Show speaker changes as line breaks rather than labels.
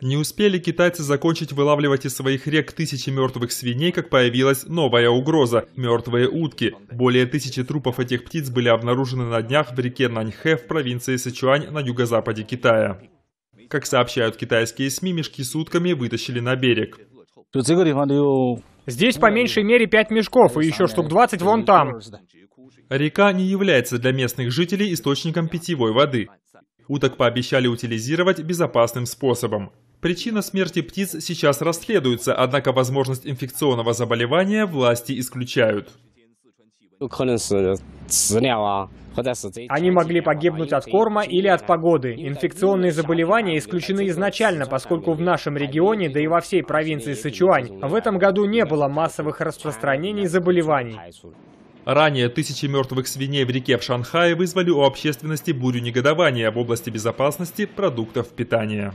Не успели китайцы закончить вылавливать из своих рек тысячи мертвых свиней, как появилась новая угроза – мертвые утки. Более тысячи трупов этих птиц были обнаружены на днях в реке Наньхэ в провинции Сычуань на юго-западе Китая. Как сообщают китайские СМИ, мешки с утками вытащили на берег. Здесь по
меньшей мере 5 мешков и еще штук 20 вон там.
Река не является для местных жителей источником питьевой воды. Уток пообещали утилизировать безопасным способом. Причина смерти птиц сейчас расследуется, однако возможность инфекционного заболевания власти исключают.
Они могли погибнуть от корма или от погоды. Инфекционные заболевания исключены изначально, поскольку в нашем регионе, да и во всей провинции Сычуань, в этом году не было массовых распространений заболеваний.
Ранее тысячи мертвых свиней в реке в Шанхае вызвали у общественности бурю негодования в области безопасности продуктов питания.